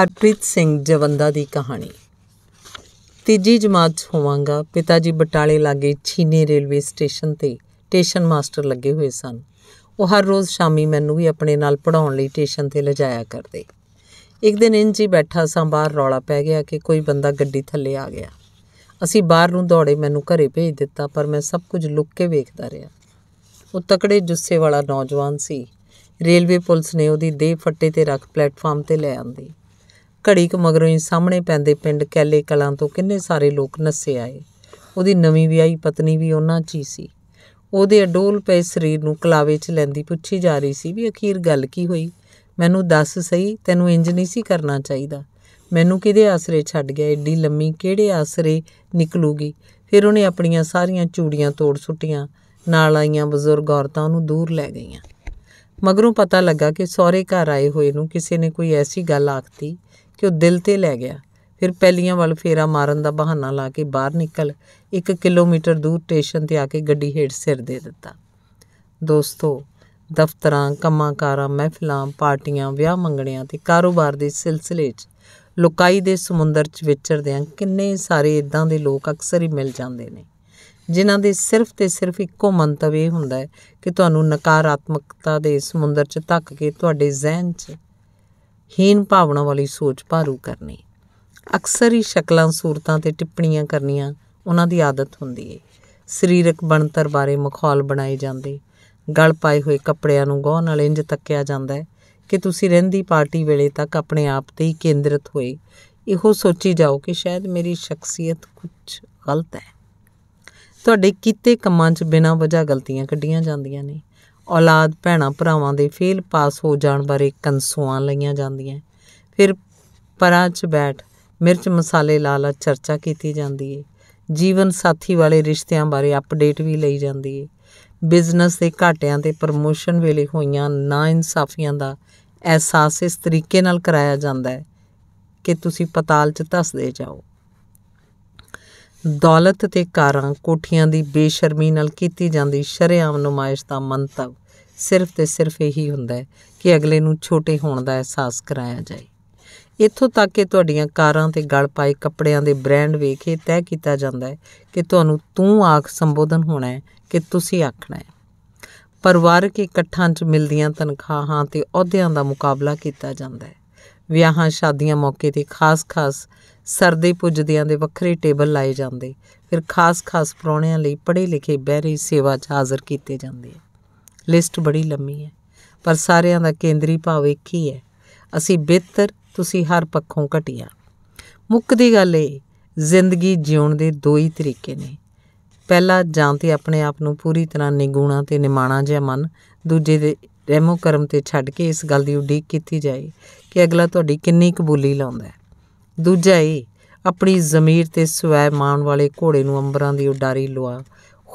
ਹਰਪ੍ਰੀਤ ਸਿੰਘ ਜਵੰਦਾ ਦੀ ਕਹਾਣੀ ਤੀਜੀ ਜਮਾਤ 'ਚ ਹੋਵਾਂਗਾ ਪਿਤਾ ਜੀ ਬਟਾਲੇ ਲਾਗੇ ਛੀਨੇ ਰੇਲਵੇ ਸਟੇਸ਼ਨ ਤੇ ਸਟੇਸ਼ਨ ਮਾਸਟਰ ਲੱਗੇ ਹੋਏ ਸਨ ਉਹ ਹਰ ਰੋਜ਼ ਸ਼ਾਮੀ ਮੈਨੂੰ ਵੀ ਆਪਣੇ ਨਾਲ ਪੜਾਉਣ ਲਈ ਸਟੇਸ਼ਨ ਤੇ ਲਿਜਾਇਆ ਕਰਦੇ ਇੱਕ ਦਿਨ ਇੰਜ ਹੀ ਬੈਠਾ ਸਾਂ ਬਾਹਰ ਰੌਲਾ ਪੈ ਗਿਆ ਕਿ ਕੋਈ ਬੰਦਾ ਗੱਡੀ ਥੱਲੇ ਆ ਗਿਆ ਅਸੀਂ ਬਾਹਰ ਨੂੰ ਦੌੜੇ ਮੈਨੂੰ ਘਰੇ ਭੇਜ ਦਿੱਤਾ ਪਰ ਮੈਂ ਸਭ ਕੁਝ ਲੁੱਕ ਕੇ ਵੇਖਦਾ ਰਿਹਾ ਉਹ ਤਕੜੇ ਜੁੱਸੇ ਵਾਲਾ ਨੌਜਵਾਨ ਸੀ ਰੇਲਵੇ ਪੁਲਿਸ ਨੇ ਉਹਦੀ ਦੇਹ ਫੱਟੇ ਤੇ ਰੱਖ ਪਲੇਟਫਾਰਮ ਤੇ ਲੈ ਆਂਦੀ ਘੜੀ ਕੁ ਮਗਰੋਂ ਹੀ ਸਾਹਮਣੇ ਪੈਂਦੇ ਪਿੰਡ ਕੈਲੇ ਕਲਾਂ ਤੋਂ ਕਿੰਨੇ ਸਾਰੇ ਲੋਕ ਨੱਸੇ ਆਏ ਉਹਦੀ ਨਵੀਂ ਵਿਆਹੀ ਪਤਨੀ ਵੀ ਉਹਨਾਂ 'ਚ ਹੀ ਸੀ ਉਹਦੇ ਅਡੋਲ ਪਏ ਸਰੀਰ ਨੂੰ ਕਲਾਵੇ 'ਚ ਲੈਂਦੀ ਪੁੱਛੀ ਜਾ ਰਹੀ ਸੀ ਵੀ ਅਖੀਰ ਗੱਲ ਕੀ ਹੋਈ ਮੈਨੂੰ ਦੱਸ ਸਹੀ ਤੈਨੂੰ ਇੰਜ ਨਹੀਂ ਸੀ ਕਰਨਾ ਚਾਹੀਦਾ ਮੈਨੂੰ ਕਿਹਦੇ ਆਸਰੇ ਛੱਡ ਗਿਆ ਏਡੀ ਲੰਮੀ ਕਿਹੜੇ ਆਸਰੇ ਨਿਕਲੂਗੀ ਫਿਰ ਉਹਨੇ ਆਪਣੀਆਂ ਸਾਰੀਆਂ ਚੂੜੀਆਂ ਤੋੜ ਸੁੱਟੀਆਂ ਨਾਲ ਆਈਆਂ ਬਜ਼ੁਰਗ ਔਰਤਾਂ ਉਹਨੂੰ ਦੂਰ ਲੈ ਗਈਆਂ ਮਗਰੋਂ ਪਤਾ ਲੱਗਾ ਕਿ ਸਹੁਰੇ ਘਰ ਆਏ ਹੋਏ ਨੂੰ ਕਿਸੇ ਨੇ ਕੋਈ ਐਸੀ ਗੱਲ ਆਖਤੀ ਕਿ ਉਹ ਦਿਲ ਤੇ ਲੈ ਗਿਆ ਫਿਰ ਪਹਿਲੀਆਂ ਵੱਲ ਫੇਰਾ ਮਾਰਨ ਦਾ ਬਹਾਨਾ ਲਾ ਕੇ ਬਾਹਰ ਨਿਕਲ 1 ਕਿਲੋਮੀਟਰ ਦੂਰ ਸਟੇਸ਼ਨ ਤੇ ਆ ਕੇ ਗੱਡੀ ਹੇਠ ਸਿਰ ਦੇ ਦਿੱਤਾ ਦੋਸਤੋ ਦਫ਼ਤਰਾਂ ਕਮਾਂਕਾਰਾਂ ਮਹਿਫਲਾਂ ਪਾਰਟੀਆਂ ਵਿਆਹ ਮੰਗਣਿਆਂ ਤੇ ਕਾਰੋਬਾਰ ਦੇ ਸਿਲਸਿਲੇ 'ਚ ਲੋਕਾਈ ਦੇ ਸਮੁੰਦਰ 'ਚ ਵਿਚਰਦਿਆਂ ਕਿੰਨੇ ਸਾਰੇ ਇਦਾਂ ਦੇ ਲੋਕ ਅਕਸਰ ਹੀ ਮਿਲ ਜਾਂਦੇ ਨੇ ਜਿਨ੍ਹਾਂ ਦੇ ਸਿਰਫ ਤੇ ਸਿਰਫ ਇੱਕੋ ਮੰਤਵ ਇਹ ਹੁੰਦਾ ਹੈ ਕਿ ਤੁਹਾਨੂੰ ਨਕਾਰਾਤਮਕਤਾ ਦੇ ਸਮੁੰਦਰ 'ਚ ਧੱਕ ਕੇ ਤੁਹਾਡੇ ਜ਼ਿਹਨ 'ਚ ਹੀਨ ਭਾਵਨਾ ਵਾਲੀ ਸੋਚ ਭਾਰੂ ਕਰਨੀ ਅਕਸਰ ਹੀ ਸ਼ਕਲਾਂ ਸੂਰਤਾਂ ਤੇ ਟਿੱਪਣੀਆਂ ਕਰਨੀਆਂ ਉਹਨਾਂ ਦੀ ਆਦਤ ਹੁੰਦੀ ਹੈ ਸਰੀਰਕ ਬਣਤਰ ਬਾਰੇ ਮਖੌਲ ਬਣਾਏ ਜਾਂਦੇ ਗਲ ਪਾਏ ਹੋਏ ਕੱਪੜਿਆਂ ਨੂੰ ਗੋਹ ਨਾਲ ਇੰਜ ਤੱਕਿਆ ਜਾਂਦਾ ਹੈ ਕਿ ਤੁਸੀਂ ਰਹਿੰਦੀ ਪਾਰਟੀ ਵੇਲੇ ਤੱਕ ਆਪਣੇ ਆਪ ਤੇ ਹੀ ਕੇਂਦਰਿਤ ਹੋਏ ਇਹੋ ਸੋਚੀ ਜਾਓ ਕਿ ਸ਼ਾਇਦ ਮੇਰੀ ਸ਼ਖਸੀਅਤ ਕੁਝ ਗਲਤ ਹੈ ਤੁਹਾਡੇ ਕੀਤੇ ਕੰਮਾਂ 'ਚ ਬਿਨਾਂ ਵਜ੍ਹਾ ਗਲਤੀਆਂ ਕੱਢੀਆਂ ਜਾਂਦੀਆਂ ਨੇ ਔਲਾਦ ਭੈਣਾ ਭਰਾਵਾਂ ਦੇ ਫੇਲ ਪਾਸ ਹੋ ਜਾਣ ਬਾਰੇ ਕੰਸੂਆਂ ਲਈਆਂ ਜਾਂਦੀਆਂ ਫਿਰ ਪਰਾਂ 'ਚ ਬੈਠ ਮਿਰਚ ਮਸਾਲੇ ਲਾ ਲਾ ਚਰਚਾ ਕੀਤੀ ਜਾਂਦੀ ਏ ਜੀਵਨ ਸਾਥੀ ਵਾਲੇ ਰਿਸ਼ਤਿਆਂ ਬਾਰੇ ਅਪਡੇਟ ਵੀ ਲਈ ਜਾਂਦੀ ਏ ਬਿਜ਼ਨਸ ਦੇ ਘਾਟਿਆਂ ਤੇ ਪ੍ਰਮੋਸ਼ਨ ਵੇਲੇ ਹੋਈਆਂ ਨਾ ਇਨਸਾਫੀਆਂ ਦਾ ਅਹਿਸਾਸ ਇਸ ਤਰੀਕੇ ਨਾਲ ਕਰਾਇਆ ਜਾਂਦਾ ਹੈ ਕਿ ਤੁਸੀਂ ਪਤਾਲ 'ਚ ਦੇ ਜਾਓ ਦੌਲਤ ਤੇ ਕਾਰਾਂ ਕੋਠੀਆਂ ਦੀ ਬੇਸ਼ਰਮੀ ਨਾਲ ਕੀਤੀ ਜਾਂਦੀ ਸ਼ਰਿਆਮ ਨਮਾਇਸ਼ ਦਾ ਮੰਤਵ ਸਿਰਫ ਤੇ ਸਿਰਫ ਇਹੀ ਹੁੰਦਾ ਹੈ ਕਿ ਅਗਲੇ ਨੂੰ ਛੋਟੇ ਹੋਣ ਦਾ ਅਹਿਸਾਸ ਕਰਾਇਆ ਜਾਏ ਇੱਥੋਂ ਤੱਕ ਕਿ ਤੁਹਾਡੀਆਂ ਕਾਰਾਂ ਤੇ ਗਲ ਪਾਏ ਕੱਪੜਿਆਂ ਦੇ ਬ੍ਰਾਂਡ ਵੇਖ ਕੇ ਤੈਅ ਕੀਤਾ ਜਾਂਦਾ ਹੈ ਕਿ ਤੁਹਾਨੂੰ ਤੂੰ ਆਖ ਸੰਬੋਧਨ ਹੋਣਾ ਹੈ ਕਿ ਤੁਸੀਂ ਆਖਣਾ ਹੈ ਪਰਿਵਾਰਕ ਇਕੱਠਾਂ 'ਚ ਮਿਲਦੀਆਂ ਤਨਖਾਹਾਂ ਤੇ ਅਹੁਦਿਆਂ ਦਾ ਮੁਕਾਬਲਾ ਕੀਤਾ ਜਾਂਦਾ ਹੈ ਵਿਆਹਾਂ ਸ਼ਾਦੀਆਂ ਮੌਕੇ ਤੇ ਖਾਸ-ਖਾਸ ਸਰਦੇ ਪੁੱਜਦਿਆਂ ਦੇ ਵੱਖਰੇ ਟੇਬਲ ਲਾਏ ਜਾਂਦੇ ਫਿਰ ਖਾਸ-ਖਾਸ ਪਰੌਣਿਆਂ ਲਈ ਪੜ੍ਹੇ ਲਿਖੇ ਬਹਿਰੇ ਸੇਵਾ 'ਚ ਹਾਜ਼ਰ ਕੀਤੇ ਜਾਂਦੇ ਆ ਲਿਸਟ ਬੜੀ ਲੰਮੀ ਹੈ ਪਰ ਸਾਰਿਆਂ ਦਾ ਕੇਂਦਰੀ ਭਾਵ ਇੱਕ ਹੀ ਹੈ ਅਸੀਂ ਬਿਹਤਰ ਤੁਸੀਂ ਹਰ ਪੱਖੋਂ ਮੁੱਖ ਮੁੱਕਦੀ ਗੱਲ ਏ ਜ਼ਿੰਦਗੀ ਜਿਉਣ ਦੇ ਦੋ ਹੀ ਤਰੀਕੇ ਨੇ ਪਹਿਲਾ ਜਾਂ ਤੇ ਆਪਣੇ ਆਪ ਨੂੰ ਪੂਰੀ ਤਰ੍ਹਾਂ ਨਿਗੂਣਾ ਤੇ ਨਿਮਾਣਾ ਜਿਹਾ ਮਨ ਦੂਜੇ ਦੇ ਰਹਿਮੋ ਕਰਮ ਤੇ ਛੱਡ ਕੇ ਇਸ ਗੱਲ ਦੀ ਉਡੀਕ ਕੀਤੀ ਜਾਏ ਕਿ ਅਗਲਾ ਤੁਹਾਡੀ ਕਿੰਨੀ ਕਬੂਲੀ ਲਾਉਂਦਾ ਹੈ ਦੂਜਾ ਇਹ ਆਪਣੀ ਜ਼ਮੀਰ ਤੇ ਸਵੈ ਮਾਣ ਵਾਲੇ ਘੋੜੇ ਨੂੰ ਅੰਬਰਾਂ ਦੀ ਉਡਾਰੀ ਲਵਾ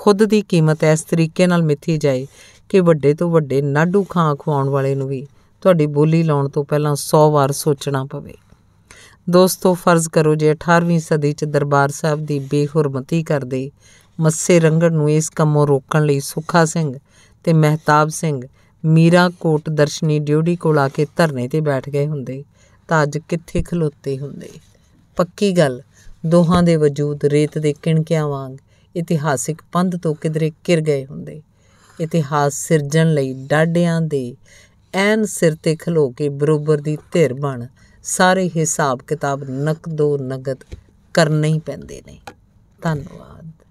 ਖੁਦ ਦੀ ਕੀਮਤ ਇਸ ਤਰੀਕੇ ਨਾਲ ਮਿੱਥੀ ਜਾਏ ਕਿ ਵੱਡੇ ਤੋਂ ਵੱਡੇ ਨਾਡੂ ਖਾਂ ਖਵਾਉਣ ਵਾਲੇ ਨੂੰ ਵੀ ਤੁਹਾਡੀ ਬੋਲੀ ਲਾਉਣ ਤੋਂ ਪਹਿਲਾਂ 100 ਵਾਰ ਸੋਚਣਾ ਪਵੇ ਦੋਸਤੋ ਫਰਜ਼ ਕਰੋ ਜੇ 18ਵੀਂ ਸਦੀ 'ਚ ਦਰਬਾਰ ਸਾਹਿਬ ਦੀ ਬੇਹਰਮਤੀ ਕਰਦੇ ਮੱਸੇ ਰੰਗਣ ਨੂੰ ਇਸ ਕੰਮੋਂ ਰੋਕਣ ਲਈ ਸੁਖਾ ਸਿੰਘ ਤੇ ਮਹਿਤਾਬ ਸਿੰਘ ਮੀਰਾ ਕੋਟ ਦਰਸ਼ਨੀ ਡਿਊਟੀ ਕੋਲ ਆ ਕੇ ਧਰਨੇ ਤੇ ਬੈਠ ਗਏ ਹੁੰਦੇ ਤਾਂ ਅੱਜ ਕਿੱਥੇ ਖਲੋਤੇ ਹੁੰਦੇ ਪੱਕੀ ਗੱਲ ਦੋਹਾਂ ਦੇ ਵਜੂਦ ਰੇਤ ਦੇ ਕਿਣਕਿਆਂ ਵਾਂਗ ਇਤਿਹਾਸਿਕ ਪੰਧ ਤੋਂ ਕਿਧਰੇ ਕਿਰ ਗਏ ਹੁੰਦੇ ਇਤਿਹਾਸ ਸਿਰਜਣ ਲਈ ਡਾਡਿਆਂ ਦੇ ਐਨ ਸਿਰ ਤੇ ਖਲੋ ਕੇ ਬਰੋਬਰ ਦੀ ਧਿਰ ਬਣ ਸਾਰੇ ਹਿਸਾਬ ਕਿਤਾਬ ਨਕਦੋ ਨਗਦ ਕਰਨੇ ਹੀ ਪੈਂਦੇ ਨੇ ਧੰਨਵਾਦ